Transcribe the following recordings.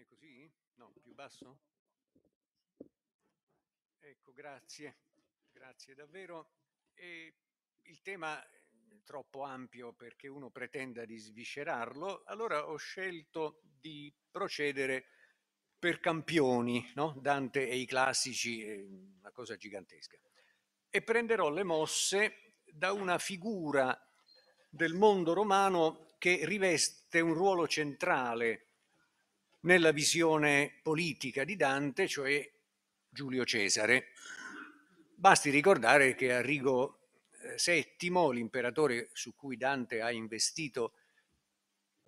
bene così? No, più basso? Ecco, grazie, grazie davvero. E il tema è troppo ampio perché uno pretenda di sviscerarlo, allora ho scelto di procedere per campioni, no? Dante e i classici, è una cosa gigantesca. E prenderò le mosse da una figura del mondo romano che riveste un ruolo centrale nella visione politica di Dante, cioè Giulio Cesare. Basti ricordare che Arrigo VII, eh, l'imperatore su cui Dante ha investito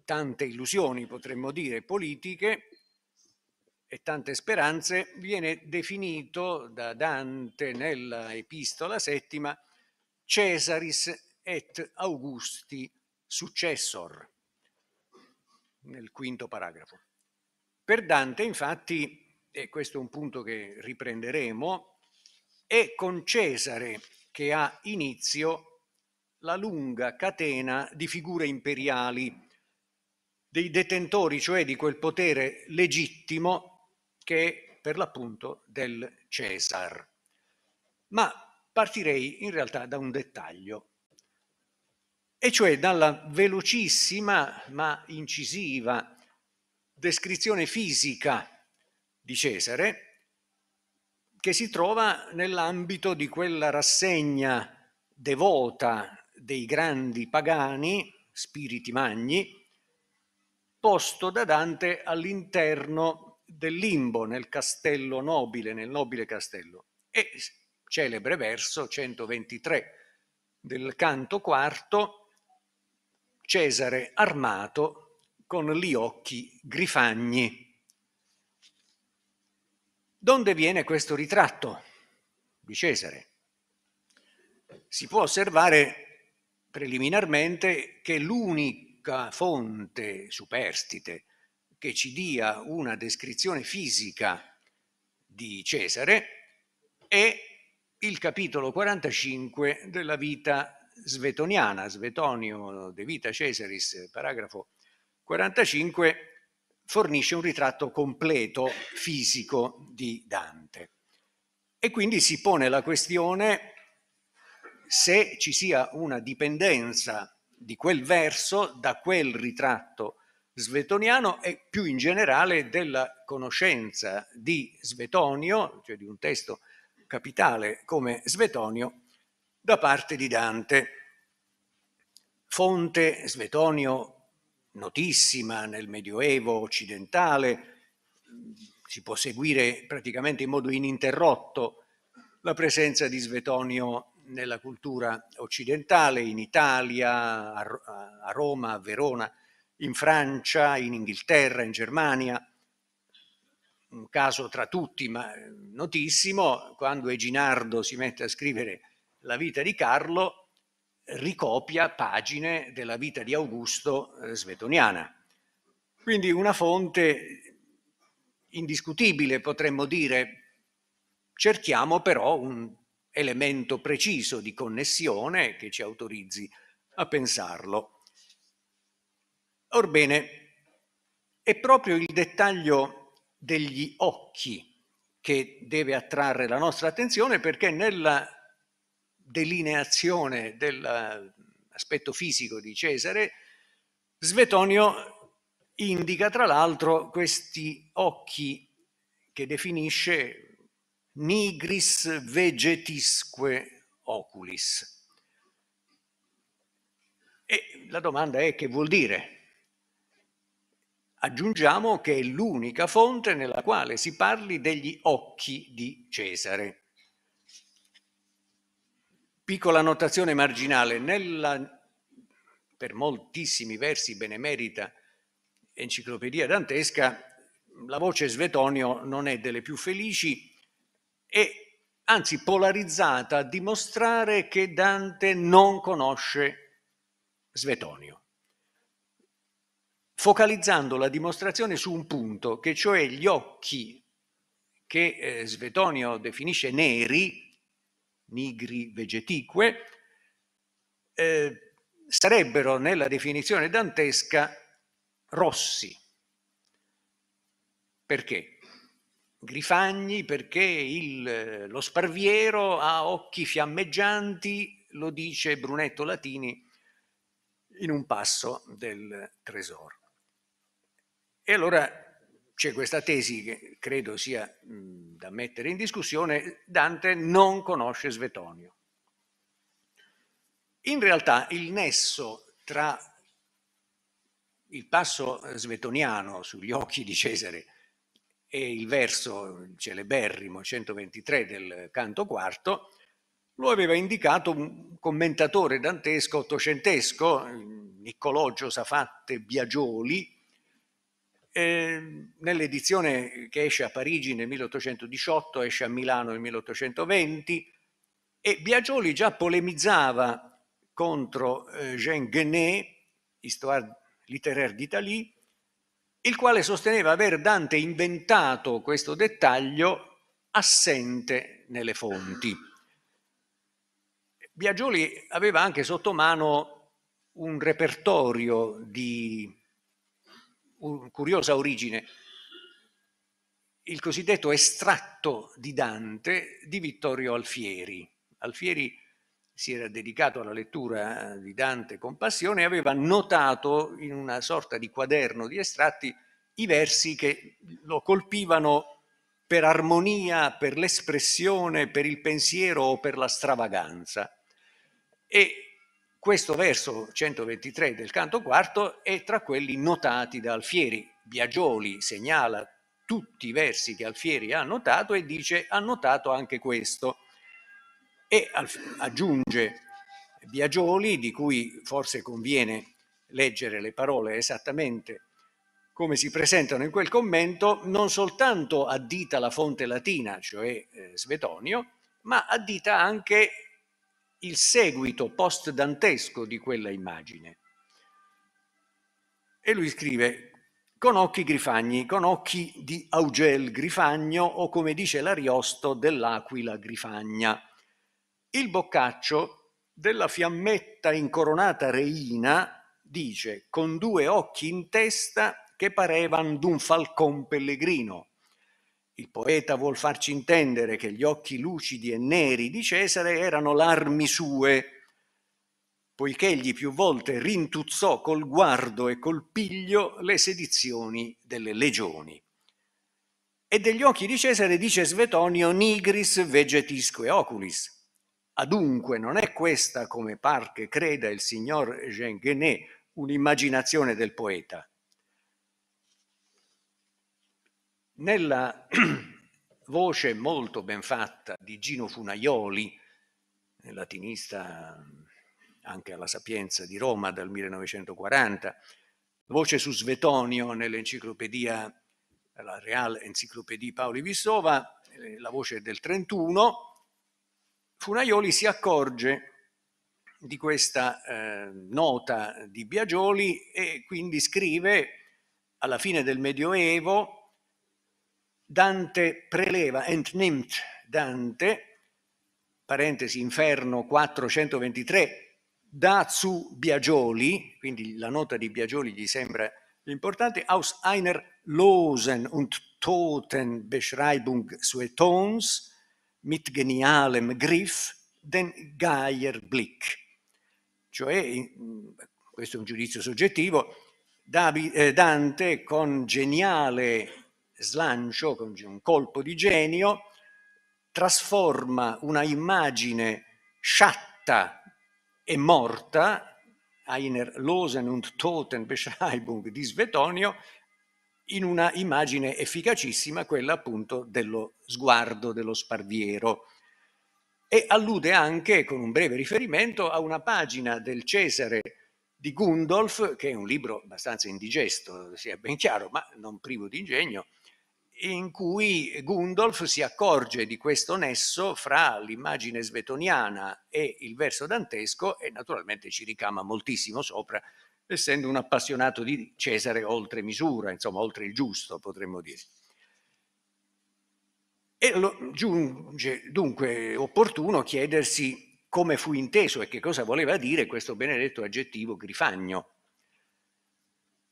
tante illusioni, potremmo dire, politiche e tante speranze, viene definito da Dante nella Epistola settima Cesaris et Augusti successor, nel quinto paragrafo. Per Dante, infatti, e questo è un punto che riprenderemo, è con Cesare che ha inizio la lunga catena di figure imperiali, dei detentori cioè di quel potere legittimo che è per l'appunto del Cesar. Ma partirei in realtà da un dettaglio, e cioè dalla velocissima ma incisiva descrizione fisica di Cesare che si trova nell'ambito di quella rassegna devota dei grandi pagani, spiriti magni, posto da Dante all'interno del limbo, nel castello nobile, nel nobile castello. E celebre verso 123 del canto quarto, Cesare armato con gli occhi grifagni. Donde viene questo ritratto di Cesare? Si può osservare preliminarmente che l'unica fonte superstite che ci dia una descrizione fisica di Cesare è il capitolo 45 della vita svetoniana, Svetonio de Vita Cesaris, paragrafo 45 fornisce un ritratto completo fisico di Dante. E quindi si pone la questione se ci sia una dipendenza di quel verso da quel ritratto svetoniano e più in generale della conoscenza di Svetonio, cioè di un testo capitale come Svetonio, da parte di Dante. Fonte Svetonio notissima nel Medioevo occidentale, si può seguire praticamente in modo ininterrotto la presenza di Svetonio nella cultura occidentale, in Italia, a Roma, a Verona, in Francia, in Inghilterra, in Germania. Un caso tra tutti, ma notissimo, quando Eginardo si mette a scrivere la vita di Carlo, ricopia pagine della vita di Augusto eh, Svetoniana. Quindi una fonte indiscutibile, potremmo dire. Cerchiamo però un elemento preciso di connessione che ci autorizzi a pensarlo. Orbene, è proprio il dettaglio degli occhi che deve attrarre la nostra attenzione perché nella delineazione dell'aspetto eh, fisico di Cesare, Svetonio indica tra l'altro questi occhi che definisce nigris vegetisque oculis. E la domanda è che vuol dire? Aggiungiamo che è l'unica fonte nella quale si parli degli occhi di Cesare. Piccola notazione marginale, nella per moltissimi versi benemerita enciclopedia dantesca, la voce Svetonio non è delle più felici e anzi polarizzata a dimostrare che Dante non conosce Svetonio, focalizzando la dimostrazione su un punto, che cioè gli occhi che eh, Svetonio definisce neri, nigri vegetique, eh, sarebbero nella definizione dantesca rossi. Perché? Grifagni perché il, lo sparviero ha occhi fiammeggianti, lo dice Brunetto Latini in un passo del Tesoro. E allora c'è questa tesi che credo sia mh, da mettere in discussione, Dante non conosce Svetonio. In realtà il nesso tra il passo svetoniano sugli occhi di Cesare e il verso celeberrimo 123 del canto quarto lo aveva indicato un commentatore dantesco ottocentesco, Niccologio Safatte Biagioli, Ehm, nell'edizione che esce a Parigi nel 1818, esce a Milano nel 1820 e Biagioli già polemizzava contro eh, Jean Genet, histoire littéraire d'Italie, il quale sosteneva aver Dante inventato questo dettaglio assente nelle fonti. Biagioli aveva anche sotto mano un repertorio di curiosa origine, il cosiddetto estratto di Dante di Vittorio Alfieri. Alfieri si era dedicato alla lettura di Dante con passione e aveva notato in una sorta di quaderno di estratti i versi che lo colpivano per armonia, per l'espressione, per il pensiero o per la stravaganza. E questo verso 123 del canto quarto è tra quelli notati da Alfieri. Biagioli segnala tutti i versi che Alfieri ha notato e dice ha notato anche questo. E aggiunge Biagioli, di cui forse conviene leggere le parole esattamente come si presentano in quel commento, non soltanto addita la fonte latina, cioè eh, Svetonio, ma addita anche il seguito post-dantesco di quella immagine. E lui scrive, con occhi grifagni, con occhi di Augel grifagno o come dice l'Ariosto dell'aquila grifagna. Il boccaccio della fiammetta incoronata reina dice, con due occhi in testa che parevan d'un falcon pellegrino, il poeta vuol farci intendere che gli occhi lucidi e neri di Cesare erano l'armi sue, poiché egli più volte rintuzzò col guardo e col piglio le sedizioni delle legioni. E degli occhi di Cesare dice Svetonio nigris vegetisque oculis, Adunque non è questa, come par che creda il signor Genguenet, un'immaginazione del poeta, Nella voce molto ben fatta di Gino Funaioli, latinista anche alla Sapienza di Roma dal 1940, voce su Svetonio nell'enciclopedia, la Real Enciclopedia Paoli Vissova, eh, la voce del 31, Funaioli si accorge di questa eh, nota di Biagioli e quindi scrive alla fine del Medioevo Dante preleva entnimmt Dante, parentesi inferno 423, da zu Biagioli, quindi la nota di Biagioli gli sembra importante, aus einer losen und toten Beschreibung Suetons mit genialem Griff den Geierblick. Cioè, questo è un giudizio soggettivo, eh, Dante con geniale slancio, con un colpo di genio, trasforma una immagine sciatta e morta, einer losen und toten Beschreibung di Svetonio, in una immagine efficacissima, quella appunto dello sguardo dello sparviero. E allude anche, con un breve riferimento, a una pagina del Cesare di Gundolf, che è un libro abbastanza indigesto, sia ben chiaro, ma non privo di ingegno, in cui Gundolf si accorge di questo nesso fra l'immagine svetoniana e il verso dantesco e naturalmente ci ricama moltissimo sopra, essendo un appassionato di Cesare oltre misura, insomma oltre il giusto potremmo dire. E lo, giunge dunque opportuno chiedersi come fu inteso e che cosa voleva dire questo benedetto aggettivo grifagno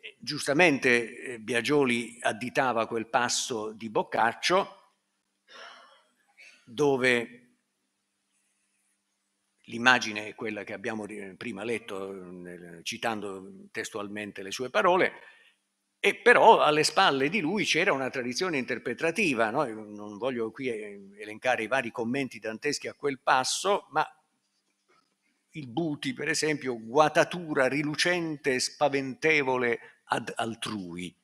eh, giustamente eh, Biagioli additava quel passo di Boccaccio dove l'immagine è quella che abbiamo eh, prima letto citando testualmente le sue parole, e però alle spalle di lui c'era una tradizione interpretativa, no? non voglio qui elencare i vari commenti danteschi a quel passo, ma il Buti, per esempio, guatatura rilucente e spaventevole ad altrui.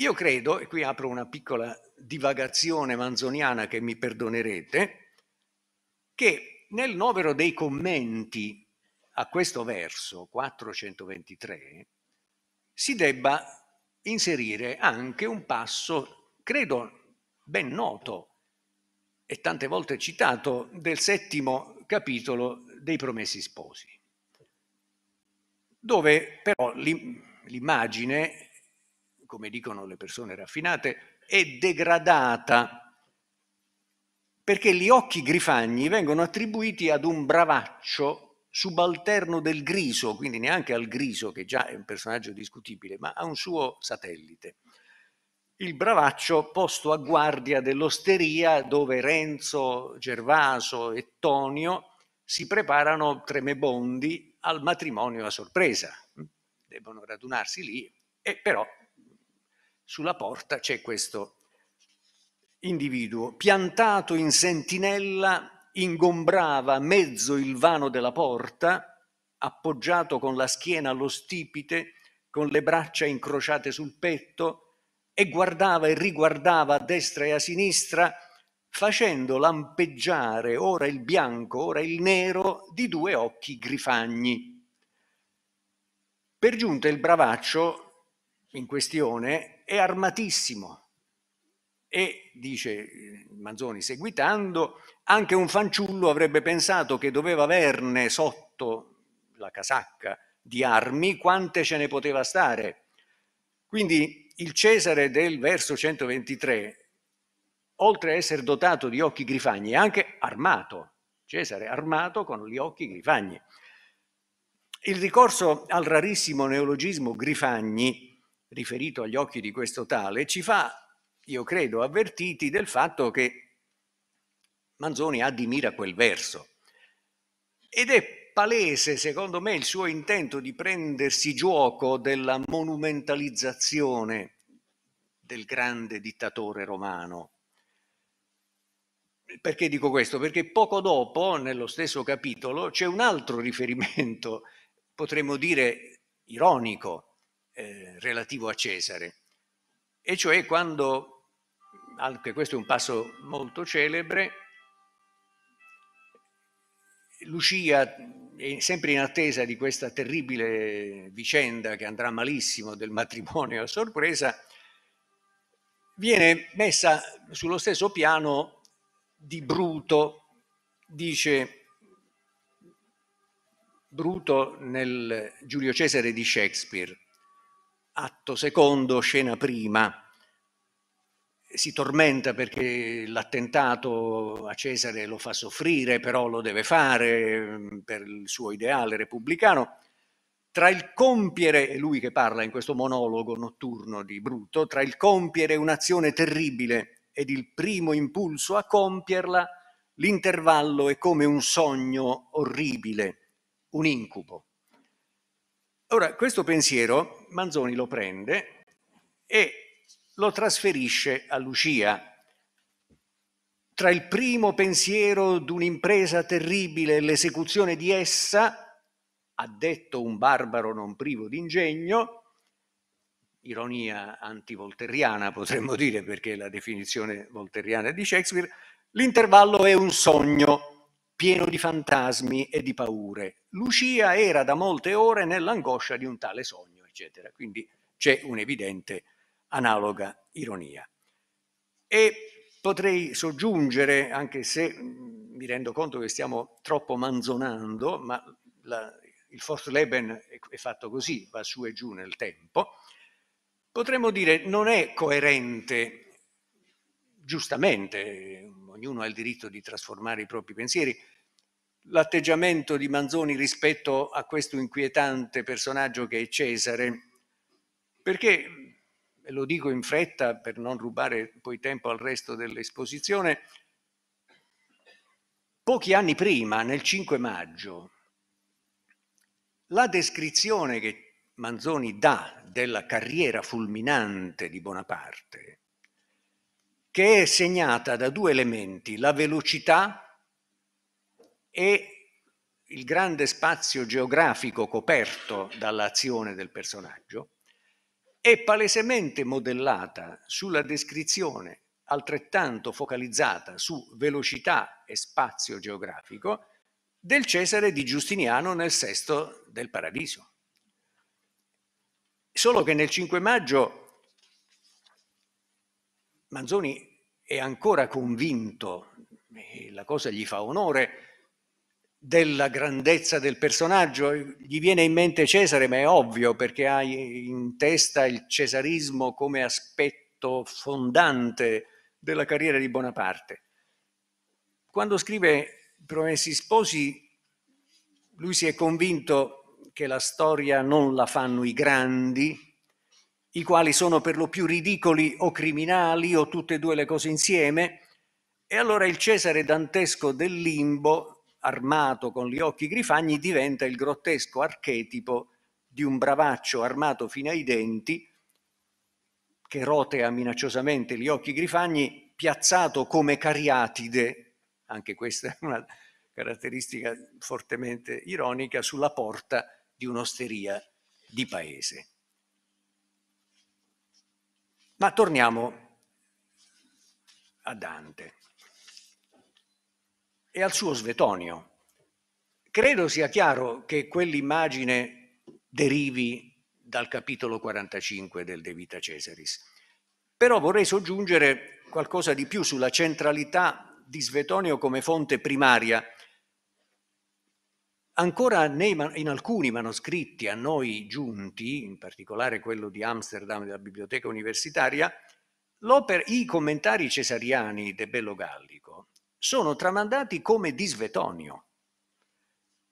Io credo, e qui apro una piccola divagazione manzoniana che mi perdonerete, che nel novero dei commenti a questo verso 423 si debba inserire anche un passo, credo ben noto e tante volte citato, del settimo capitolo dei promessi sposi, dove però l'immagine, come dicono le persone raffinate, è degradata perché gli occhi grifagni vengono attribuiti ad un bravaccio subalterno del griso, quindi neanche al griso che già è un personaggio discutibile, ma a un suo satellite il bravaccio posto a guardia dell'osteria dove Renzo, Gervaso e Tonio si preparano tremebondi al matrimonio a sorpresa. Devono radunarsi lì e però sulla porta c'è questo individuo piantato in sentinella, ingombrava mezzo il vano della porta, appoggiato con la schiena allo stipite, con le braccia incrociate sul petto, e guardava e riguardava a destra e a sinistra, facendo lampeggiare ora il bianco, ora il nero di due occhi grifagni. Per giunta il bravaccio in questione è armatissimo e, dice Manzoni seguitando, anche un fanciullo avrebbe pensato che doveva averne sotto la casacca di armi quante ce ne poteva stare. Quindi il Cesare del verso 123, oltre a essere dotato di occhi grifagni, è anche armato. Cesare armato con gli occhi grifagni. Il ricorso al rarissimo neologismo grifagni, riferito agli occhi di questo tale, ci fa, io credo, avvertiti del fatto che Manzoni ha di mira quel verso. Ed è palese, secondo me, il suo intento di prendersi gioco della monumentalizzazione del grande dittatore romano. Perché dico questo? Perché poco dopo, nello stesso capitolo, c'è un altro riferimento, potremmo dire ironico, eh, relativo a Cesare, e cioè quando, anche questo è un passo molto celebre, Lucia sempre in attesa di questa terribile vicenda che andrà malissimo del matrimonio a sorpresa, viene messa sullo stesso piano di Bruto, dice Bruto nel Giulio Cesare di Shakespeare, atto secondo, scena prima si tormenta perché l'attentato a Cesare lo fa soffrire, però lo deve fare mm, per il suo ideale repubblicano. Tra il compiere, è lui che parla in questo monologo notturno di Bruto, tra il compiere un'azione terribile ed il primo impulso a compierla, l'intervallo è come un sogno orribile, un incubo. Ora, questo pensiero Manzoni lo prende e lo trasferisce a Lucia. Tra il primo pensiero d'un'impresa terribile e l'esecuzione di essa, ha detto un barbaro non privo d'ingegno, ironia antivolteriana potremmo dire perché la definizione è di Shakespeare, l'intervallo è un sogno pieno di fantasmi e di paure. Lucia era da molte ore nell'angoscia di un tale sogno, eccetera. Quindi c'è un evidente analoga ironia. E potrei soggiungere, anche se mm, mi rendo conto che stiamo troppo manzonando, ma la, il Forstleben è, è fatto così, va su e giù nel tempo, potremmo dire non è coerente, giustamente, ognuno ha il diritto di trasformare i propri pensieri, l'atteggiamento di Manzoni rispetto a questo inquietante personaggio che è Cesare, perché lo dico in fretta per non rubare poi tempo al resto dell'esposizione, pochi anni prima, nel 5 maggio, la descrizione che Manzoni dà della carriera fulminante di Bonaparte, che è segnata da due elementi, la velocità e il grande spazio geografico coperto dall'azione del personaggio, è palesemente modellata sulla descrizione altrettanto focalizzata su velocità e spazio geografico del Cesare di Giustiniano nel Sesto del Paradiso. Solo che nel 5 maggio Manzoni è ancora convinto, e la cosa gli fa onore, della grandezza del personaggio. Gli viene in mente Cesare, ma è ovvio perché ha in testa il cesarismo come aspetto fondante della carriera di Bonaparte. Quando scrive Promessi Sposi, lui si è convinto che la storia non la fanno i grandi, i quali sono per lo più ridicoli o criminali o tutte e due le cose insieme, e allora il Cesare dantesco del limbo armato con gli occhi grifagni diventa il grottesco archetipo di un bravaccio armato fino ai denti che rotea minacciosamente gli occhi grifagni piazzato come cariatide, anche questa è una caratteristica fortemente ironica, sulla porta di un'osteria di paese. Ma torniamo a Dante e al suo svetonio. Credo sia chiaro che quell'immagine derivi dal capitolo 45 del De Vita Cesaris, però vorrei soggiungere qualcosa di più sulla centralità di Svetonio come fonte primaria. Ancora nei, in alcuni manoscritti a noi giunti, in particolare quello di Amsterdam della Biblioteca Universitaria, i commentari cesariani de Bello Galli sono tramandati come disvetonio.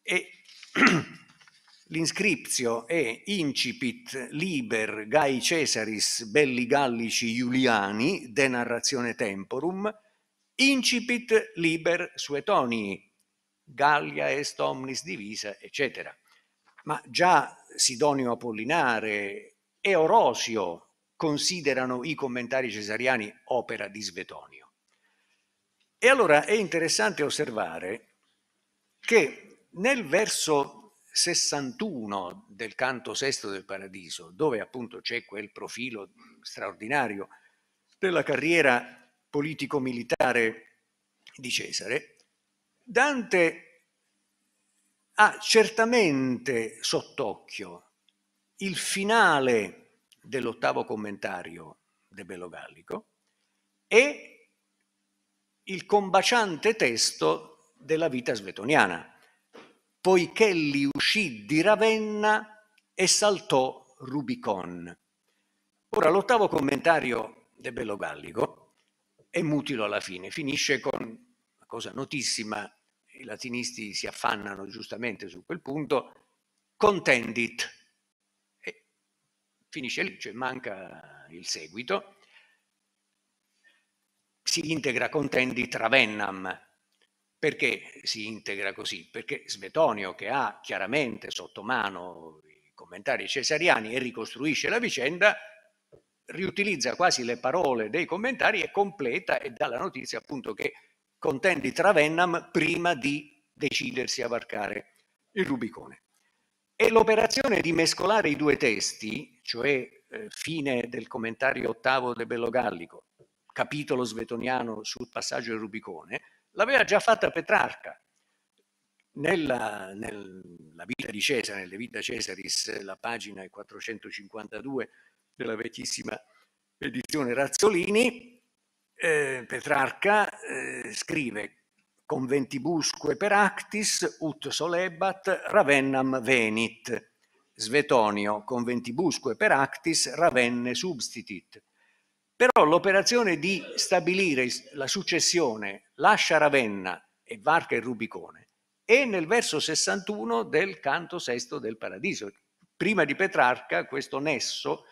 E l'inscripzio è incipit liber Gai Cesaris belli gallici Iuliani de narrazione temporum, incipit liber suetonii, Gallia est omnis divisa, eccetera. Ma già Sidonio Apollinare e Orosio considerano i commentari cesariani opera di Svetonio. E allora è interessante osservare che nel verso 61 del canto sesto del Paradiso, dove appunto c'è quel profilo straordinario della carriera politico-militare di Cesare, Dante ha certamente sott'occhio il finale dell'ottavo commentario de Bello Gallico e il combaciante testo della vita svetoniana, poiché li uscì di Ravenna e saltò Rubicon. Ora, l'ottavo commentario del Bello Gallico è mutilo alla fine, finisce con una cosa notissima, i latinisti si affannano giustamente su quel punto, contendit, e finisce lì, cioè manca il seguito, si integra con Tendi Travennam. Perché si integra così? Perché Svetonio, che ha chiaramente sotto mano i commentari cesariani e ricostruisce la vicenda, riutilizza quasi le parole dei commentari e completa e dà la notizia appunto che contendi Travennam prima di decidersi a varcare il Rubicone. E l'operazione di mescolare i due testi, cioè eh, fine del commentario ottavo del Bello Gallico capitolo svetoniano sul passaggio del Rubicone, l'aveva già fatta Petrarca. Nella, nella vita di Cesare, nelle Vita Cesaris, la pagina 452 della vecchissima edizione Razzolini, eh, Petrarca eh, scrive conventibusque per actis, ut solebat, ravennam venit. Svetonio, conventibusque per actis, ravenne substitit. Però l'operazione di stabilire la successione lascia Ravenna e varca il Rubicone è nel verso 61 del canto sesto del Paradiso. Prima di Petrarca questo nesso,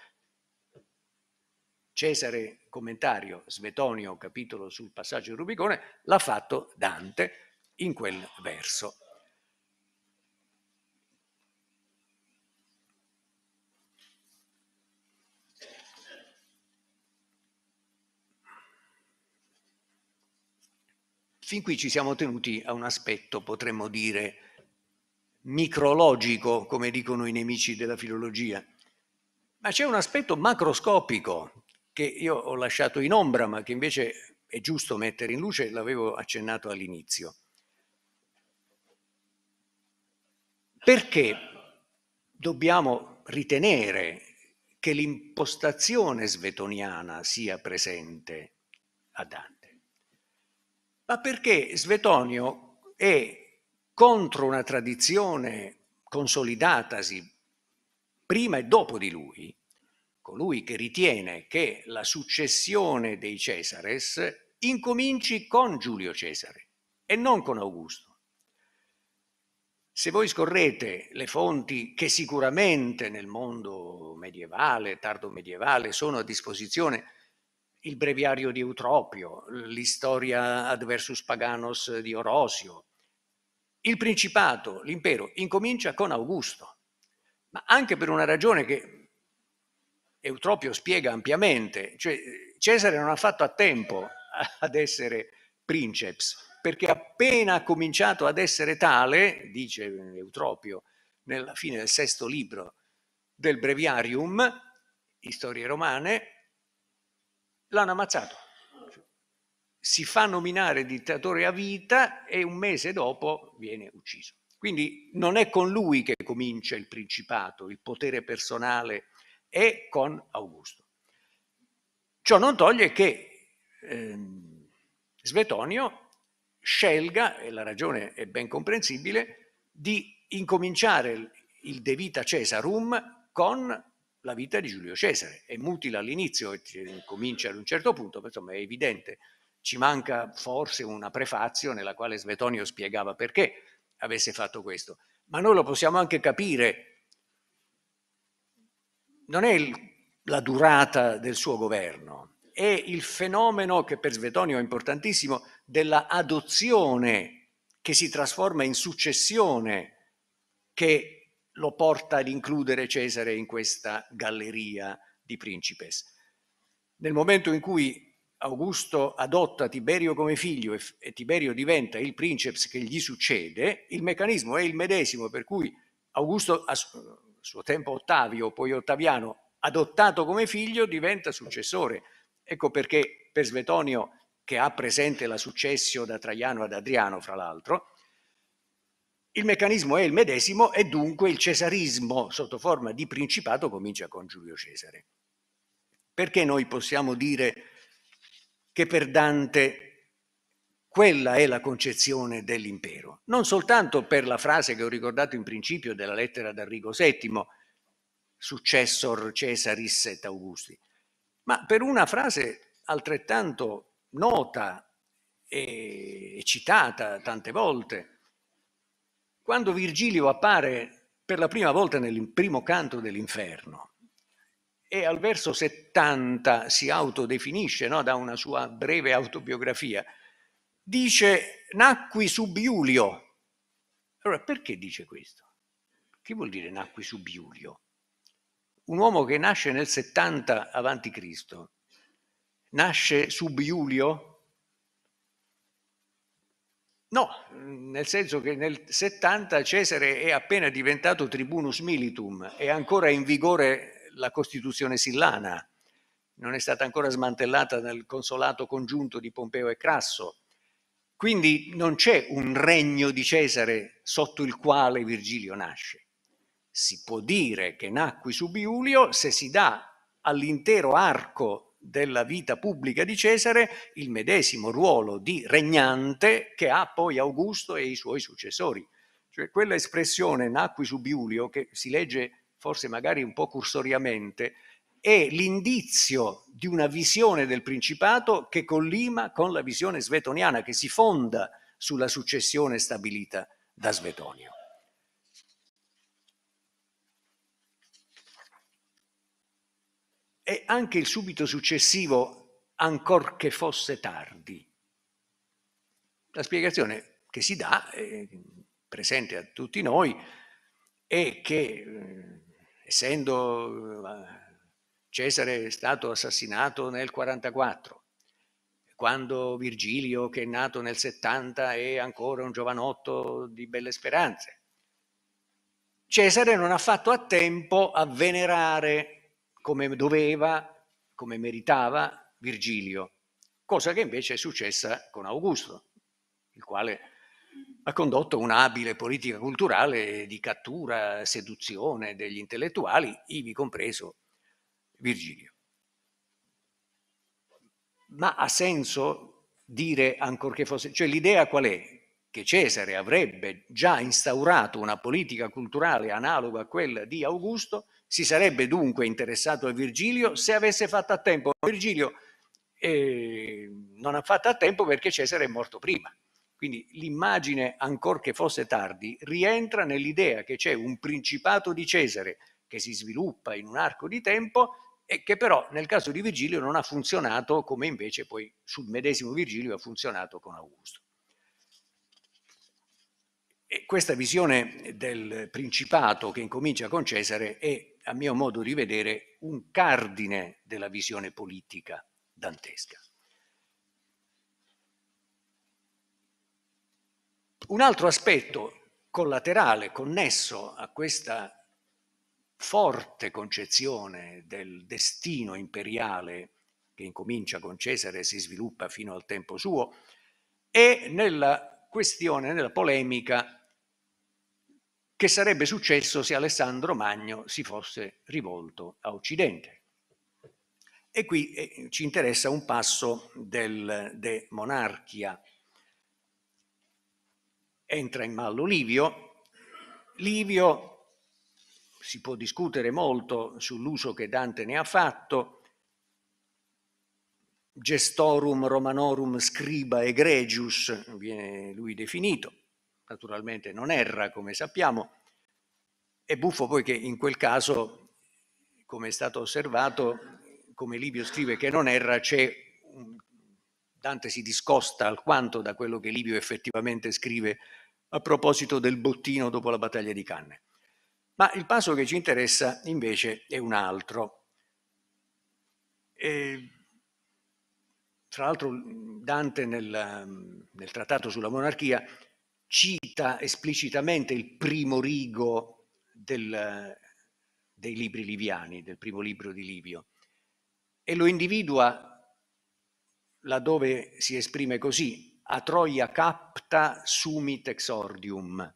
Cesare commentario, Svetonio capitolo sul passaggio del Rubicone, l'ha fatto Dante in quel verso. Fin qui ci siamo tenuti a un aspetto, potremmo dire, micrologico, come dicono i nemici della filologia, ma c'è un aspetto macroscopico che io ho lasciato in ombra, ma che invece è giusto mettere in luce, l'avevo accennato all'inizio. Perché dobbiamo ritenere che l'impostazione svetoniana sia presente a Dante? ma perché Svetonio è contro una tradizione consolidatasi prima e dopo di lui, colui che ritiene che la successione dei Cesares incominci con Giulio Cesare e non con Augusto. Se voi scorrete le fonti che sicuramente nel mondo medievale, tardo medievale, sono a disposizione il breviario di Eutropio, l'istoria versus paganos di Orosio. Il principato, l'impero, incomincia con Augusto, ma anche per una ragione che Eutropio spiega ampiamente, cioè Cesare non ha fatto a tempo ad essere princeps, perché appena ha cominciato ad essere tale, dice Eutropio nella fine del sesto libro del Breviarium, Storie Romane, l'hanno ammazzato. Si fa nominare dittatore a vita e un mese dopo viene ucciso. Quindi non è con lui che comincia il principato, il potere personale, è con Augusto. Ciò non toglie che ehm, Svetonio scelga, e la ragione è ben comprensibile, di incominciare il De Vita Cesarum con la vita di Giulio Cesare. È mutila all'inizio e comincia ad un certo punto, ma insomma è evidente. Ci manca forse una prefazio nella quale Svetonio spiegava perché avesse fatto questo. Ma noi lo possiamo anche capire. Non è il, la durata del suo governo, è il fenomeno che per Svetonio è importantissimo della adozione che si trasforma in successione che lo porta ad includere Cesare in questa galleria di principes. Nel momento in cui Augusto adotta Tiberio come figlio e, e Tiberio diventa il princeps che gli succede, il meccanismo è il medesimo per cui Augusto, a suo tempo Ottavio, poi Ottaviano, adottato come figlio diventa successore. Ecco perché per Svetonio, che ha presente la successio da Traiano ad Adriano, fra l'altro, il meccanismo è il medesimo e dunque il cesarismo sotto forma di principato comincia con Giulio Cesare. Perché noi possiamo dire che per Dante quella è la concezione dell'impero? Non soltanto per la frase che ho ricordato in principio della lettera d'Arrigo VII, successor Cesaris et Augusti, ma per una frase altrettanto nota e citata tante volte quando Virgilio appare per la prima volta nel primo canto dell'inferno e al verso 70 si autodefinisce no, da una sua breve autobiografia, dice nacqui sub Iulio. Allora perché dice questo? Che vuol dire nacqui sub Iulio? Un uomo che nasce nel 70 avanti Cristo, nasce sub Iulio? No, mm, nel senso che nel 70 Cesare è appena diventato tribunus militum, è ancora in vigore la Costituzione sillana, non è stata ancora smantellata nel consolato congiunto di Pompeo e Crasso. Quindi non c'è un regno di Cesare sotto il quale Virgilio nasce. Si può dire che nacqui su Biulio se si dà all'intero arco della vita pubblica di Cesare il medesimo ruolo di regnante che ha poi Augusto e i suoi successori. Cioè quella espressione nacqui su Biulio, che si legge forse magari un po' cursoriamente, è l'indizio di una visione del principato che collima con la visione svetoniana, che si fonda sulla successione stabilita da Svetonio. e anche il subito successivo, ancorché fosse tardi. La spiegazione che si dà, eh, presente a tutti noi, è che eh, essendo eh, Cesare stato assassinato nel 44, quando Virgilio, che è nato nel 70, è ancora un giovanotto di belle speranze. Cesare non ha fatto a tempo a venerare come doveva, come meritava Virgilio, cosa che invece è successa con Augusto, il quale ha condotto un'abile politica culturale di cattura, seduzione degli intellettuali, ivi compreso Virgilio. Ma ha senso dire ancorché fosse... Cioè l'idea qual è? Che Cesare avrebbe già instaurato una politica culturale analoga a quella di Augusto si sarebbe dunque interessato a Virgilio se avesse fatto a tempo. Virgilio eh, non ha fatto a tempo perché Cesare è morto prima. Quindi l'immagine, ancor che fosse tardi, rientra nell'idea che c'è un principato di Cesare che si sviluppa in un arco di tempo e che però nel caso di Virgilio non ha funzionato come invece poi sul medesimo Virgilio ha funzionato con Augusto. E questa visione del principato che incomincia con Cesare è a mio modo di vedere, un cardine della visione politica dantesca. Un altro aspetto collaterale, connesso a questa forte concezione del destino imperiale che incomincia con Cesare e si sviluppa fino al tempo suo, è nella questione, nella polemica che sarebbe successo se Alessandro Magno si fosse rivolto a Occidente. E qui eh, ci interessa un passo del De Monarchia. Entra in ballo Livio. Livio si può discutere molto sull'uso che Dante ne ha fatto, gestorum romanorum scriba egregius, viene lui definito, naturalmente non erra, come sappiamo. È buffo poi che in quel caso, come è stato osservato, come Livio scrive che non erra, Dante si discosta alquanto da quello che Livio effettivamente scrive a proposito del bottino dopo la battaglia di Canne. Ma il passo che ci interessa invece è un altro. E, tra l'altro Dante nel, nel trattato sulla monarchia cita esplicitamente il primo rigo del, dei libri liviani, del primo libro di Livio, e lo individua laddove si esprime così, a Troia capta sumit exordium,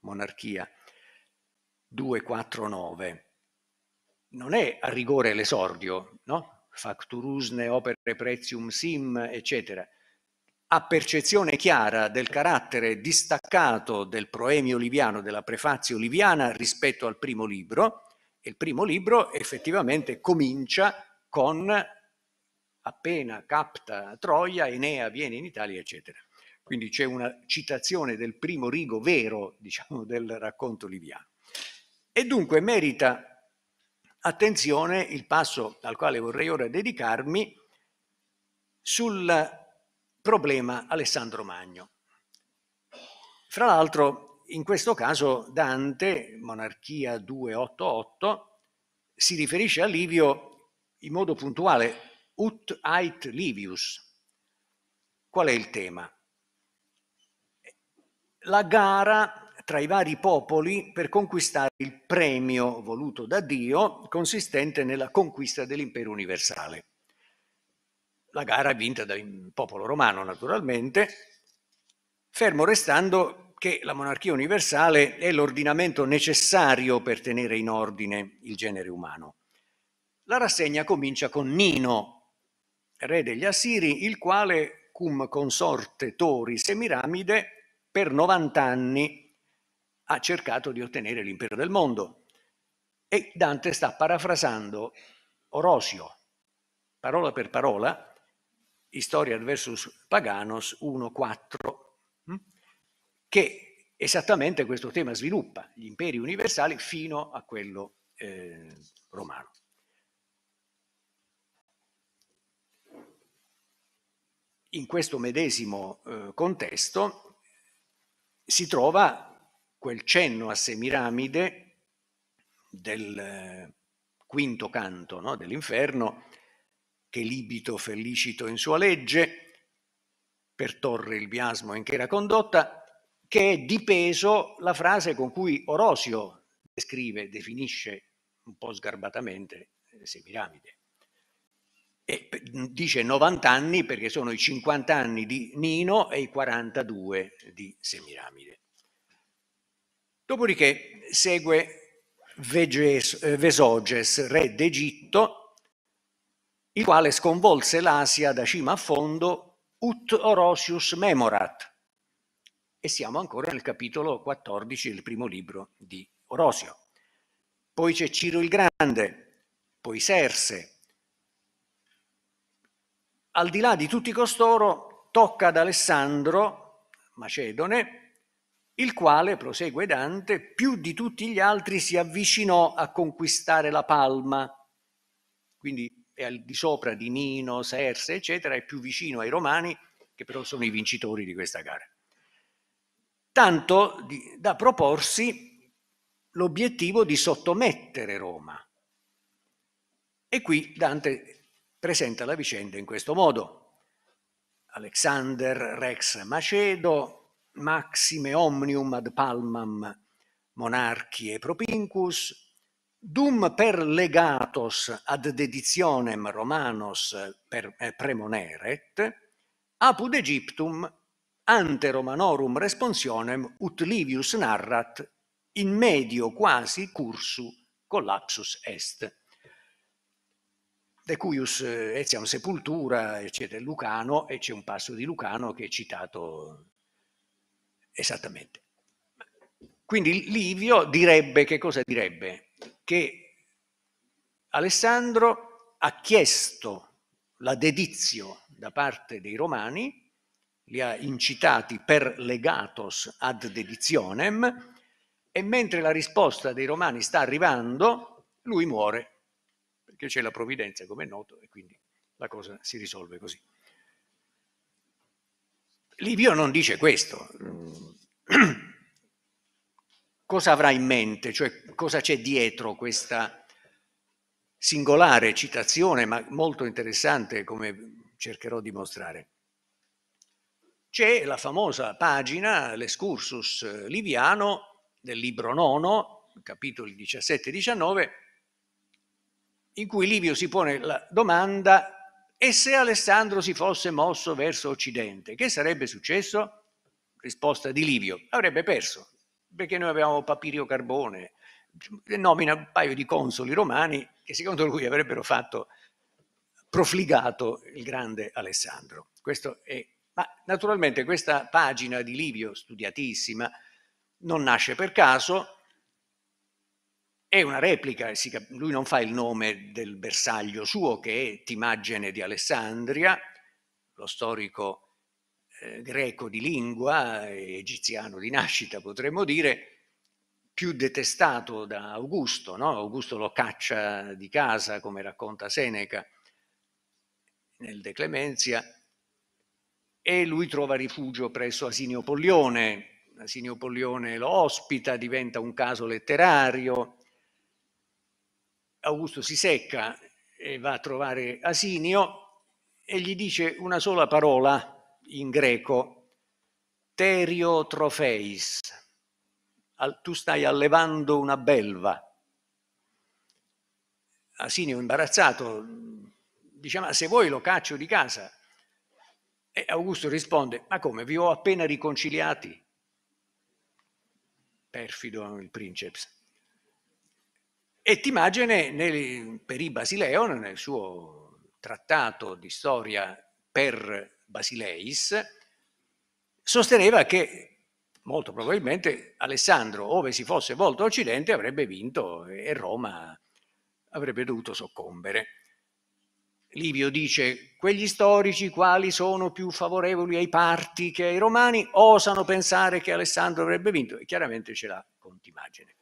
monarchia 249. Non è a rigore l'esordio, no? Facturusne opere pretium sim, eccetera a percezione chiara del carattere distaccato del proemio liviano, della prefazio liviana rispetto al primo libro, e il primo libro effettivamente comincia con appena capta Troia, Enea viene in Italia, eccetera. Quindi c'è una citazione del primo rigo vero, diciamo, del racconto liviano. E dunque merita attenzione il passo al quale vorrei ora dedicarmi sulla problema Alessandro Magno. Fra l'altro, in questo caso Dante, Monarchia 288, si riferisce a Livio in modo puntuale, ut ait Livius. Qual è il tema? La gara tra i vari popoli per conquistare il premio voluto da Dio consistente nella conquista dell'impero universale la gara vinta dal popolo romano naturalmente, fermo restando che la monarchia universale è l'ordinamento necessario per tenere in ordine il genere umano. La rassegna comincia con Nino, re degli Assiri, il quale, cum consorte Tori Semiramide, per 90 anni ha cercato di ottenere l'impero del mondo. E Dante sta parafrasando Orosio, parola per parola, Historia versus Paganos 1.4, mm, che esattamente questo tema sviluppa, gli imperi universali fino a quello eh, romano. In questo medesimo eh, contesto si trova quel cenno a Semiramide del eh, quinto canto no, dell'inferno, che libito felicito in sua legge, per torre il biasmo in che era condotta, che è di peso la frase con cui Orosio descrive, definisce un po' sgarbatamente Semiramide. E dice 90 anni perché sono i 50 anni di Nino e i 42 di Semiramide. Dopodiché segue Veges, Vesoges, re d'Egitto, il quale sconvolse l'Asia da cima a fondo, ut Orosius memorat. E siamo ancora nel capitolo 14 del primo libro di Orosio. Poi c'è Ciro il Grande, poi Serse. Al di là di tutti costoro, tocca ad Alessandro Macedone, il quale, prosegue Dante, più di tutti gli altri si avvicinò a conquistare la palma. Quindi è al di sopra di Nino, Serse, eccetera, è più vicino ai romani che però sono i vincitori di questa gara. Tanto di, da proporsi l'obiettivo di sottomettere Roma. E qui Dante presenta la vicenda in questo modo. Alexander Rex Macedo, Maxime Omnium ad Palmam Monarchie Propinquus, Dum per legatos ad deditionem Romanos per, eh, premoneret, apud Egyptum ante Romanorum responsionem ut Livius narrat in medio quasi cursu collapsus est. De cuius eh, etiam sepultura, eccetera, Lucano, e c'è un passo di Lucano che è citato esattamente. Quindi Livio direbbe, che cosa direbbe? che Alessandro ha chiesto la dedizio da parte dei romani, li ha incitati per legatos ad dedizionem, e mentre la risposta dei romani sta arrivando, lui muore, perché c'è la provvidenza, come è noto, e quindi la cosa si risolve così. Livio non dice questo. cosa avrà in mente, cioè cosa c'è dietro questa singolare citazione, ma molto interessante come cercherò di mostrare. C'è la famosa pagina, l'escursus liviano del libro nono, capitoli 17 e 19, in cui Livio si pone la domanda e se Alessandro si fosse mosso verso Occidente, che sarebbe successo? Risposta di Livio, avrebbe perso, perché noi avevamo Papirio Carbone, eh, nomina un paio di consoli romani che secondo lui avrebbero fatto profligato il grande Alessandro. È, ma naturalmente questa pagina di Livio, studiatissima, non nasce per caso, è una replica, lui non fa il nome del bersaglio suo che è Timagene di Alessandria, lo storico greco di lingua, egiziano di nascita potremmo dire, più detestato da Augusto, no? Augusto lo caccia di casa, come racconta Seneca nel De Clemenzia, e lui trova rifugio presso Asinio Pollione. Asinio Pollione lo ospita, diventa un caso letterario. Augusto si secca e va a trovare Asinio e gli dice una sola parola in greco, terio teriotrofeis, tu stai allevando una belva. Asinio imbarazzato dice, ma se vuoi lo caccio di casa. E Augusto risponde, ma come, vi ho appena riconciliati? Perfido il princeps. E ti immagini per i Basileo nel suo trattato di storia per Basileis, sosteneva che molto probabilmente Alessandro, ove si fosse volto a Occidente, avrebbe vinto e Roma avrebbe dovuto soccombere. Livio dice, quegli storici quali sono più favorevoli ai parti che ai romani osano pensare che Alessandro avrebbe vinto e chiaramente ce l'ha con Timagine.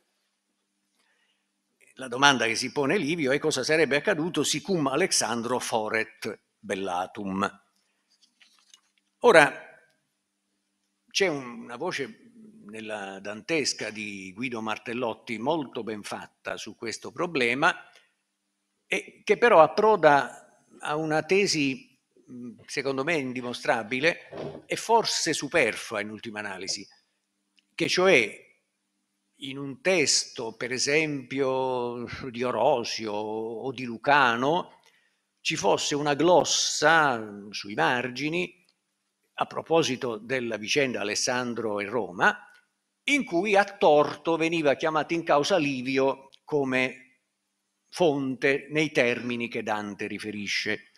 La domanda che si pone Livio è cosa sarebbe accaduto sicum Alexandro foret bellatum. Ora, c'è una voce nella dantesca di Guido Martellotti molto ben fatta su questo problema, e che però approda a una tesi, mm, secondo me, indimostrabile e forse superflua in ultima analisi, che cioè in un testo, per esempio, di Orosio o di Lucano, ci fosse una glossa sui margini a proposito della vicenda Alessandro e Roma, in cui a torto veniva chiamato in causa Livio come fonte nei termini che Dante riferisce.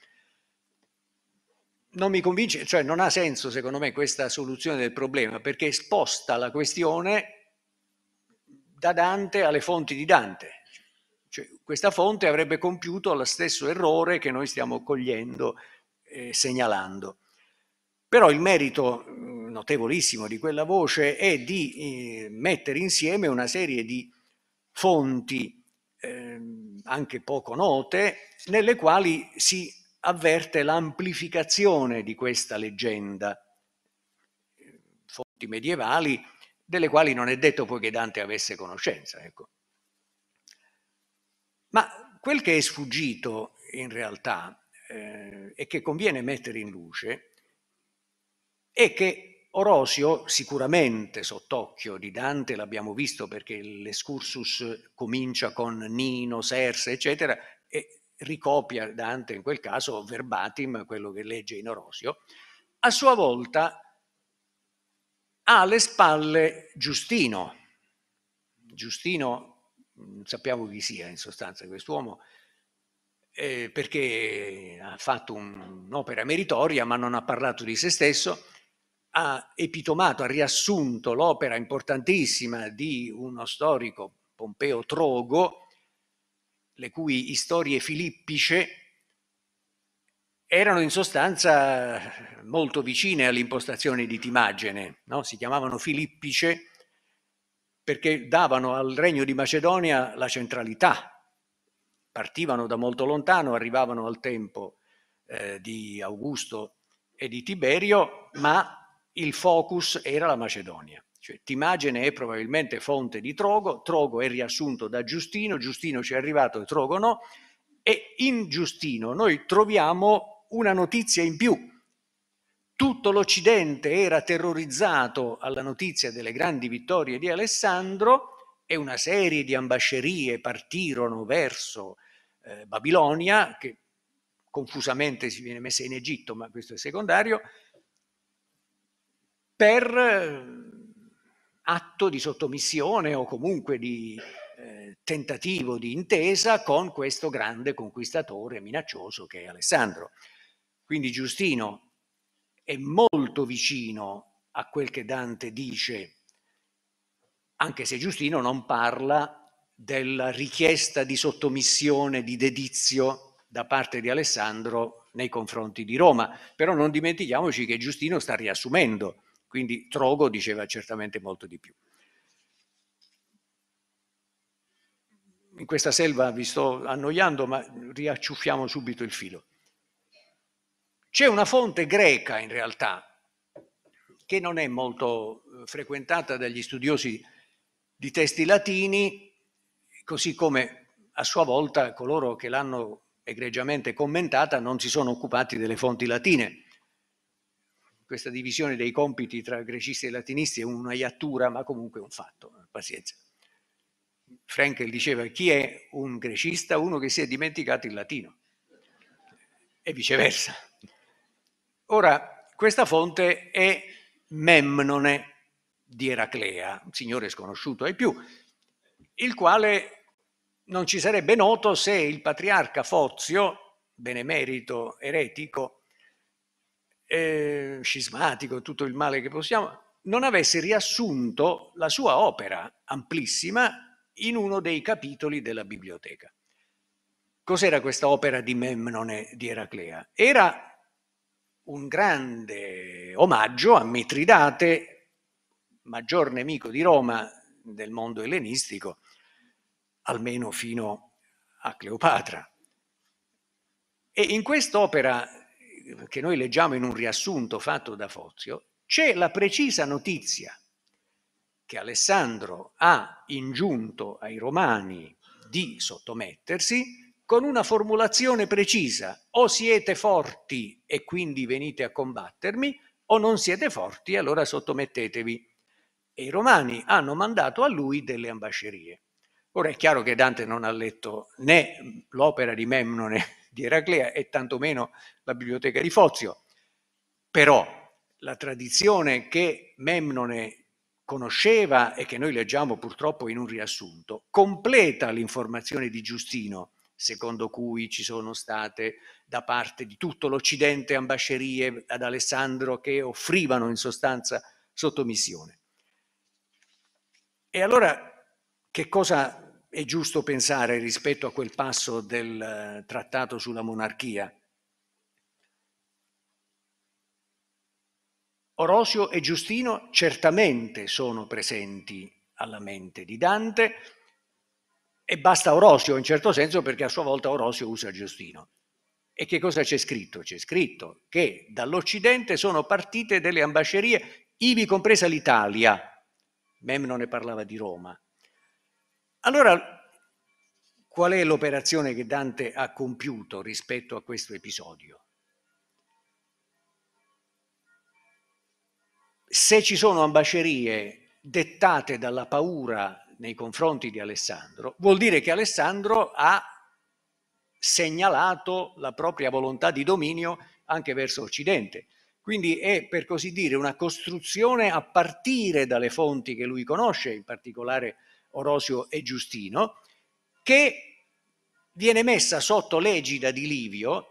Non mi convince, cioè non ha senso secondo me questa soluzione del problema perché sposta la questione da Dante alle fonti di Dante. Cioè, questa fonte avrebbe compiuto lo stesso errore che noi stiamo cogliendo e eh, segnalando. Però il merito mm, notevolissimo di quella voce è di eh, mettere insieme una serie di fonti eh, anche poco note nelle quali si avverte l'amplificazione di questa leggenda. Fonti medievali delle quali non è detto poi che Dante avesse conoscenza. Ecco. Ma quel che è sfuggito in realtà eh, e che conviene mettere in luce è che Orosio, sicuramente sott'occhio di Dante, l'abbiamo visto perché l'escursus comincia con Nino, Serse, eccetera, e ricopia Dante in quel caso verbatim quello che legge in Orosio, a sua volta ha alle spalle Giustino. Giustino, mm, sappiamo chi sia in sostanza quest'uomo, eh, perché ha fatto un, un'opera meritoria ma non ha parlato di se stesso ha epitomato, ha riassunto l'opera importantissima di uno storico, Pompeo Trogo, le cui storie filippice erano in sostanza molto vicine all'impostazione di Timagene, no? si chiamavano filippice perché davano al regno di Macedonia la centralità, partivano da molto lontano, arrivavano al tempo eh, di Augusto e di Tiberio, ma il focus era la Macedonia. Cioè, Timagene è probabilmente fonte di Trogo, Trogo è riassunto da Giustino, Giustino ci è arrivato e Trogo no, e in Giustino noi troviamo una notizia in più. Tutto l'Occidente era terrorizzato alla notizia delle grandi vittorie di Alessandro e una serie di ambascerie partirono verso eh, Babilonia, che confusamente si viene messa in Egitto, ma questo è secondario, per eh, atto di sottomissione o comunque di eh, tentativo di intesa con questo grande conquistatore minaccioso che è Alessandro. Quindi Giustino è molto vicino a quel che Dante dice, anche se Giustino non parla della richiesta di sottomissione, di dedizio da parte di Alessandro nei confronti di Roma, però non dimentichiamoci che Giustino sta riassumendo quindi Trogo diceva certamente molto di più. In questa selva vi sto annoiando, ma riacciuffiamo subito il filo. C'è una fonte greca in realtà, che non è molto eh, frequentata dagli studiosi di testi latini, così come a sua volta coloro che l'hanno egregiamente commentata non si sono occupati delle fonti latine questa divisione dei compiti tra grecisti e latinisti è una iattura, ma comunque un fatto, eh, pazienza. Frankel diceva chi è un grecista? Uno che si è dimenticato il latino e viceversa. Ora, questa fonte è Memnone di Eraclea, un signore sconosciuto ai più, il quale non ci sarebbe noto se il patriarca Fozio, benemerito eretico, eh, scismatico, tutto il male che possiamo, non avesse riassunto la sua opera amplissima in uno dei capitoli della biblioteca. Cos'era questa opera di Memnone di Eraclea? Era un grande omaggio a Mitridate, maggior nemico di Roma del mondo ellenistico, almeno fino a Cleopatra. E in quest'opera che noi leggiamo in un riassunto fatto da Fozio, c'è la precisa notizia che Alessandro ha ingiunto ai romani di sottomettersi con una formulazione precisa, o siete forti e quindi venite a combattermi, o non siete forti e allora sottomettetevi. E i romani hanno mandato a lui delle ambascerie. Ora è chiaro che Dante non ha letto né l'opera di Memnone di Eraclea e tantomeno la biblioteca di Fozio. Però la tradizione che Memnone conosceva e che noi leggiamo purtroppo in un riassunto, completa l'informazione di Giustino, secondo cui ci sono state da parte di tutto l'Occidente ambascerie ad Alessandro che offrivano in sostanza sottomissione. E allora che cosa è giusto pensare rispetto a quel passo del eh, trattato sulla monarchia. Orosio e Giustino certamente sono presenti alla mente di Dante e basta Orosio in certo senso perché a sua volta Orosio usa Giustino. E che cosa c'è scritto? C'è scritto che dall'Occidente sono partite delle ambascerie, ivi compresa l'Italia. Mem non ne parlava di Roma, allora, qual è l'operazione che Dante ha compiuto rispetto a questo episodio? Se ci sono ambascerie dettate dalla paura nei confronti di Alessandro, vuol dire che Alessandro ha segnalato la propria volontà di dominio anche verso Occidente. Quindi è per così dire una costruzione a partire dalle fonti che lui conosce, in particolare Orosio e Giustino, che viene messa sotto l'egida di Livio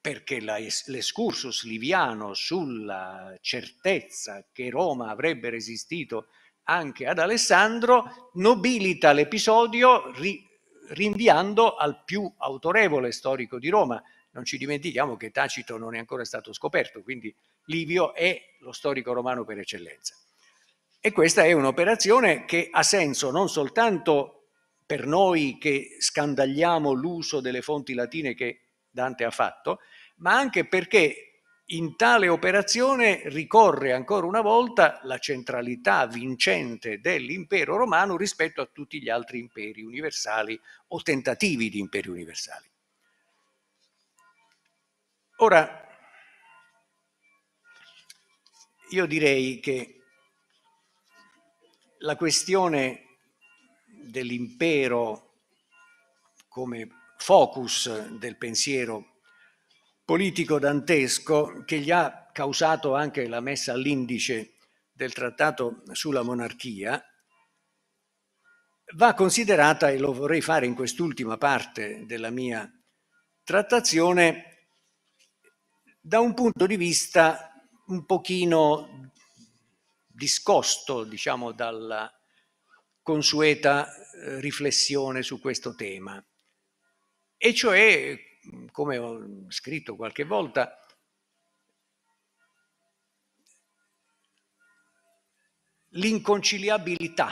perché l'escursus liviano sulla certezza che Roma avrebbe resistito anche ad Alessandro nobilita l'episodio ri, rinviando al più autorevole storico di Roma. Non ci dimentichiamo che Tacito non è ancora stato scoperto, quindi Livio è lo storico romano per eccellenza. E questa è un'operazione che ha senso non soltanto per noi che scandagliamo l'uso delle fonti latine che Dante ha fatto, ma anche perché in tale operazione ricorre ancora una volta la centralità vincente dell'impero romano rispetto a tutti gli altri imperi universali o tentativi di imperi universali. Ora, io direi che la questione dell'impero come focus del pensiero politico dantesco che gli ha causato anche la messa all'indice del trattato sulla monarchia, va considerata, e lo vorrei fare in quest'ultima parte della mia trattazione, da un punto di vista un pochino discosto diciamo, dalla consueta eh, riflessione su questo tema. E cioè, come ho scritto qualche volta, l'inconciliabilità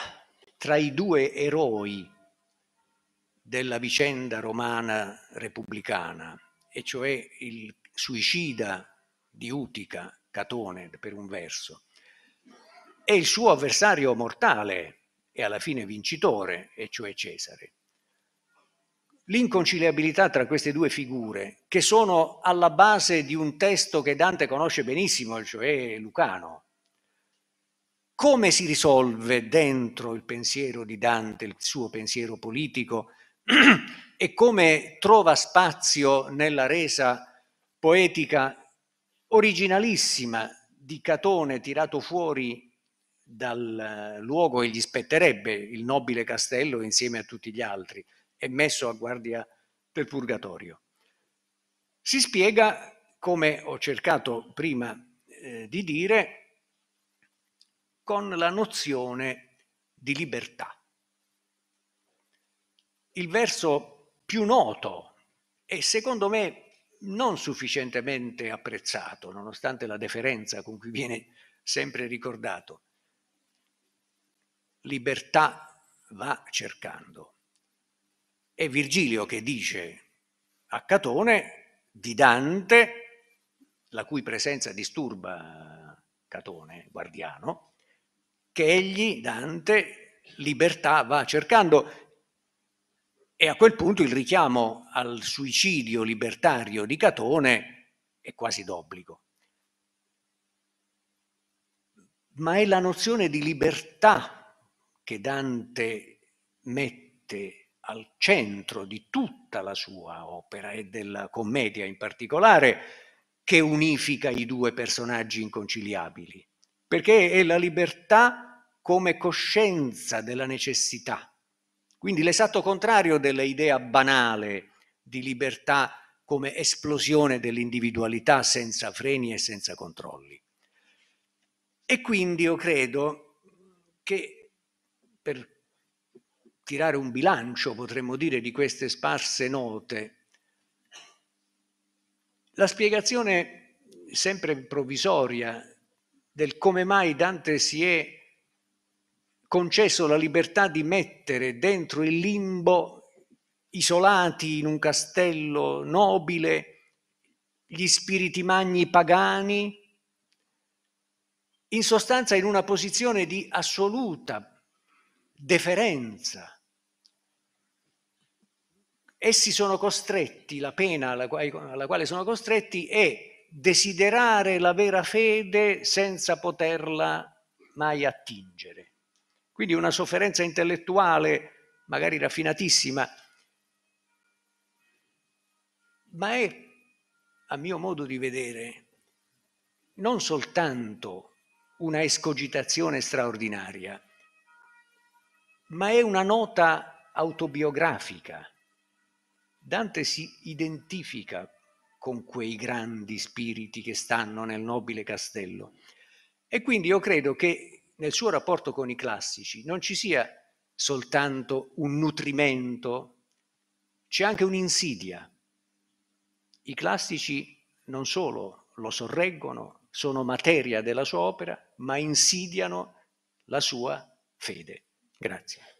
tra i due eroi della vicenda romana repubblicana, e cioè il suicida di Utica, Catone per un verso, e il suo avversario mortale e alla fine vincitore, e cioè Cesare. L'inconciliabilità tra queste due figure, che sono alla base di un testo che Dante conosce benissimo, cioè Lucano, come si risolve dentro il pensiero di Dante, il suo pensiero politico, e come trova spazio nella resa poetica originalissima di Catone tirato fuori dal luogo e gli spetterebbe il nobile castello insieme a tutti gli altri, e messo a guardia del purgatorio. Si spiega, come ho cercato prima eh, di dire, con la nozione di libertà. Il verso più noto e secondo me non sufficientemente apprezzato, nonostante la deferenza con cui viene sempre ricordato, libertà va cercando. È Virgilio che dice a Catone di Dante, la cui presenza disturba Catone, guardiano, che egli, Dante, libertà va cercando. E a quel punto il richiamo al suicidio libertario di Catone è quasi d'obbligo. Ma è la nozione di libertà che Dante mette al centro di tutta la sua opera e della commedia in particolare, che unifica i due personaggi inconciliabili, perché è la libertà come coscienza della necessità. Quindi l'esatto contrario dell'idea banale di libertà come esplosione dell'individualità senza freni e senza controlli. E quindi io credo che per tirare un bilancio, potremmo dire, di queste sparse note. La spiegazione sempre provvisoria del come mai Dante si è concesso la libertà di mettere dentro il limbo, isolati in un castello nobile, gli spiriti magni pagani, in sostanza in una posizione di assoluta deferenza. Essi sono costretti, la pena alla quale, alla quale sono costretti è desiderare la vera fede senza poterla mai attingere. Quindi una sofferenza intellettuale, magari raffinatissima, ma è, a mio modo di vedere, non soltanto una escogitazione straordinaria, ma è una nota autobiografica. Dante si identifica con quei grandi spiriti che stanno nel nobile castello e quindi io credo che nel suo rapporto con i classici non ci sia soltanto un nutrimento, c'è anche un'insidia. I classici non solo lo sorreggono, sono materia della sua opera, ma insidiano la sua fede. Gracias.